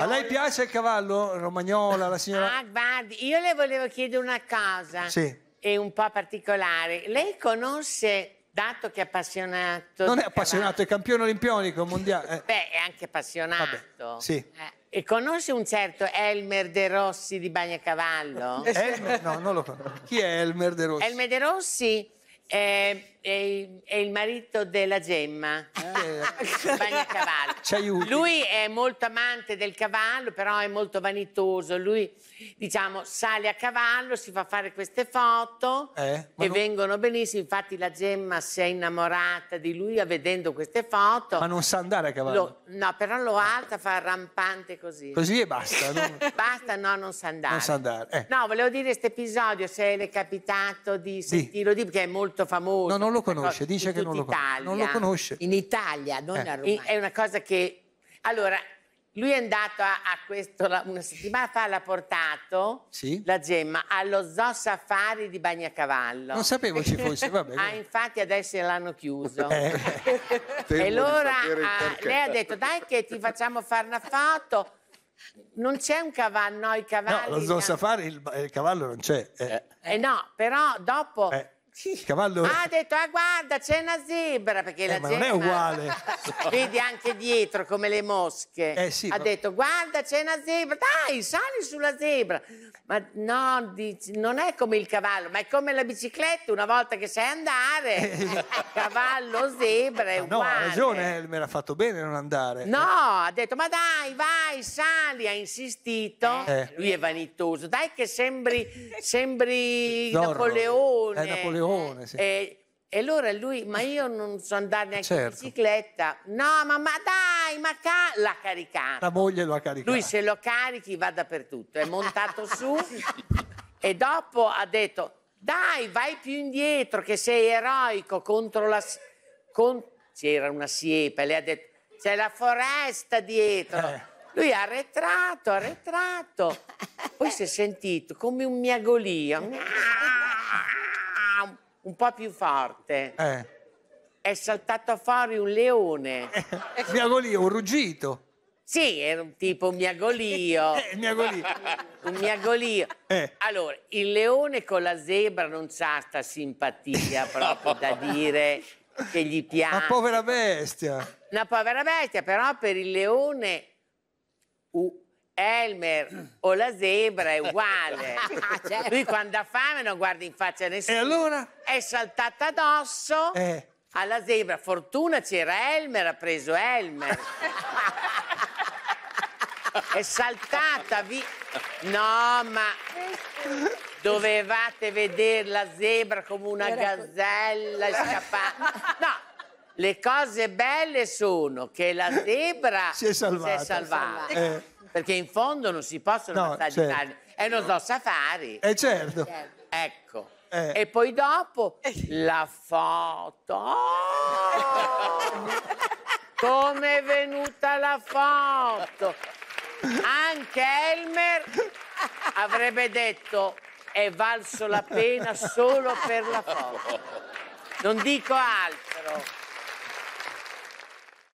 A lei piace il cavallo romagnola, la signora? Ah, guardi, io le volevo chiedere una cosa. Sì. È un po' particolare. Lei conosce, dato che è appassionato... Non è appassionato, cavallo. è campione olimpionico mondiale. Eh. Beh, è anche appassionato. Vabbè, sì. Eh. E conosce un certo Elmer De Rossi di Bagnacavallo? Elmer? No, non lo conosco. Chi è Elmer De Rossi? Elmer De Rossi... è... Eh, è, è il marito della Gemma, eh. Bagnacavallo. Ci aiuti. Lui è molto amante del cavallo, però è molto vanitoso. Lui, diciamo, sale a cavallo, si fa fare queste foto eh, che non... vengono benissimo. Infatti la Gemma si è innamorata di lui vedendo queste foto. Ma non sa andare a cavallo? Lo, no, però lo alza, fa rampante così. Così e basta? Non... basta, no, non sa andare. Non sa andare. Eh. No, volevo dire questo episodio, se le è capitato di sentirlo sì. di perché è molto famoso. No, non lo conosce, dice che non lo, non lo, conosce. In Italia, non eh. a Roma. È una cosa che... Allora, lui è andato a, a questo, una settimana fa l'ha portato, sì? la Gemma, allo Zoo Safari di Bagnacavallo. Non sapevo ci fosse, va bene. ah, infatti adesso l'hanno chiuso. Eh, e allora ah, lei ha detto, dai che ti facciamo fare una foto. Non c'è un cavallo, no, i cavalli... No, lo Zoo Safari il, il cavallo non c'è. Eh. eh no, però dopo... Eh Cavallo... Ha detto, ah guarda, c'è una zebra, perché eh, la ma zebra... non è uguale. Vedi anche dietro, come le mosche. Eh, sì, ha ma... detto, guarda, c'è una zebra, dai, sali sulla zebra. Ma no, dici, non è come il cavallo, ma è come la bicicletta, una volta che sai andare, eh, cavallo, zebra, è uguale. No, ha ragione, eh, me l'ha fatto bene non andare. No, ha detto, ma dai, vai, sali, ha insistito. Eh. Lui è vanitoso, dai che sembri, sembri Napoleone Napoleone. È Napoleone, eh, sì. E, e allora lui, ma io non so andare neanche certo. in bicicletta. No, ma, ma dai, ma ca-. l'ha caricato. La moglie lo ha caricato. Lui se lo carichi va dappertutto. È montato su e dopo ha detto, dai, vai più indietro che sei eroico contro la... Con... C'era una siepe, e le ha detto, c'è la foresta dietro. Eh. Lui ha arretrato, arretrato. Poi si è sentito come un miagolio. un po' più forte. Eh. È saltato fuori un leone. Eh, miagolio, un ruggito. Sì, era un tipo un miagolio. Eh, miagolio. un miagolio. Eh. Allora, il leone con la zebra non c'ha sta simpatia proprio da dire che gli piace. Una povera bestia. Una povera bestia, però per il leone Elmer o la zebra è uguale. Cioè, lui quando ha fame non guarda in faccia a nessuno. E allora? È saltata addosso eh. alla zebra. Fortuna c'era Elmer, ha preso Elmer. è saltata via. No, ma dovevate vedere la zebra come una Era gazzella scappata. No, le cose belle sono che la zebra si è salvata. Si è salvata. Eh. Perché in fondo non si possono no, passare certo. carne. E non so, safari. Eh certo. certo. Ecco. Eh. E poi dopo eh. la foto. Oh! Come è venuta la foto? Anche Elmer avrebbe detto è valso la pena solo per la foto. Non dico altro.